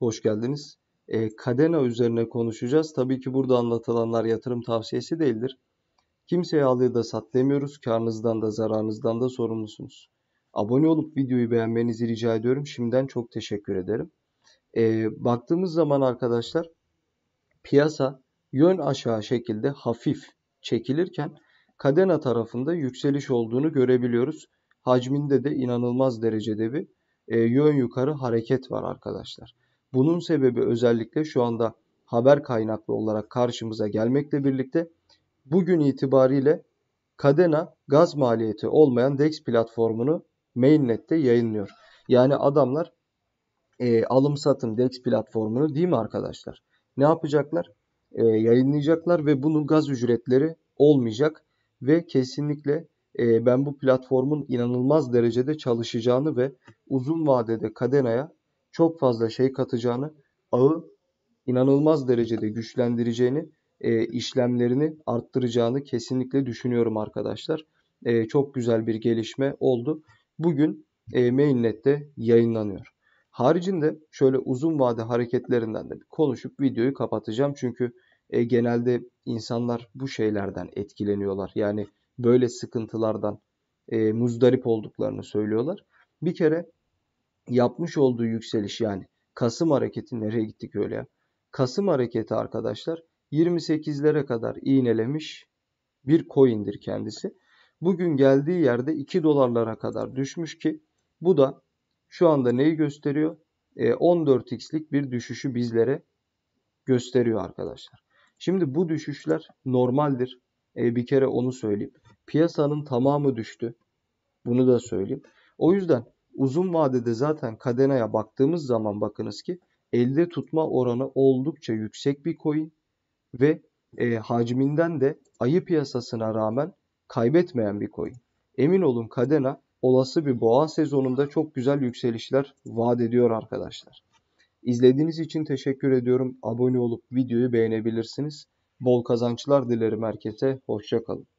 Hoş geldiniz. E, Kadena üzerine konuşacağız. Tabii ki burada anlatılanlar yatırım tavsiyesi değildir. Kimseye al ya da sat demiyoruz. Karnınızdan da zararınızdan da sorumlusunuz. Abone olup videoyu beğenmenizi rica ediyorum. Şimdiden çok teşekkür ederim. E, baktığımız zaman arkadaşlar piyasa yön aşağı şekilde hafif çekilirken Kadena tarafında yükseliş olduğunu görebiliyoruz. Hacminde de inanılmaz derecede bir e, yön yukarı hareket var arkadaşlar. Bunun sebebi özellikle şu anda haber kaynaklı olarak karşımıza gelmekle birlikte bugün itibariyle Kadena gaz maliyeti olmayan DEX platformunu mainnet'te yayınlıyor. Yani adamlar e, alım satım DEX platformunu değil mi arkadaşlar? Ne yapacaklar? E, yayınlayacaklar ve bunun gaz ücretleri olmayacak ve kesinlikle e, ben bu platformun inanılmaz derecede çalışacağını ve uzun vadede Kadena'ya çok fazla şey katacağını, ağı inanılmaz derecede güçlendireceğini, e, işlemlerini arttıracağını kesinlikle düşünüyorum arkadaşlar. E, çok güzel bir gelişme oldu. Bugün e, mainnet'te yayınlanıyor. Haricinde şöyle uzun vade hareketlerinden de konuşup videoyu kapatacağım. Çünkü e, genelde insanlar bu şeylerden etkileniyorlar. Yani böyle sıkıntılardan e, muzdarip olduklarını söylüyorlar. Bir kere yapmış olduğu yükseliş yani Kasım hareketi nereye gittik öyle ya? Kasım hareketi arkadaşlar 28'lere kadar iğnelemiş bir coin'dir kendisi. Bugün geldiği yerde 2 dolarlara kadar düşmüş ki bu da şu anda neyi gösteriyor? 14x'lik e, bir düşüşü bizlere gösteriyor arkadaşlar. Şimdi bu düşüşler normaldir. E, bir kere onu söyleyeyim. Piyasanın tamamı düştü. Bunu da söyleyeyim. O yüzden Uzun vadede zaten Cadena'ya baktığımız zaman bakınız ki elde tutma oranı oldukça yüksek bir coin ve e, hacminden de ayı piyasasına rağmen kaybetmeyen bir coin. Emin olun kadena olası bir boğa sezonunda çok güzel yükselişler vaat ediyor arkadaşlar. İzlediğiniz için teşekkür ediyorum. Abone olup videoyu beğenebilirsiniz. Bol kazançlar dilerim herkese. Hoşçakalın.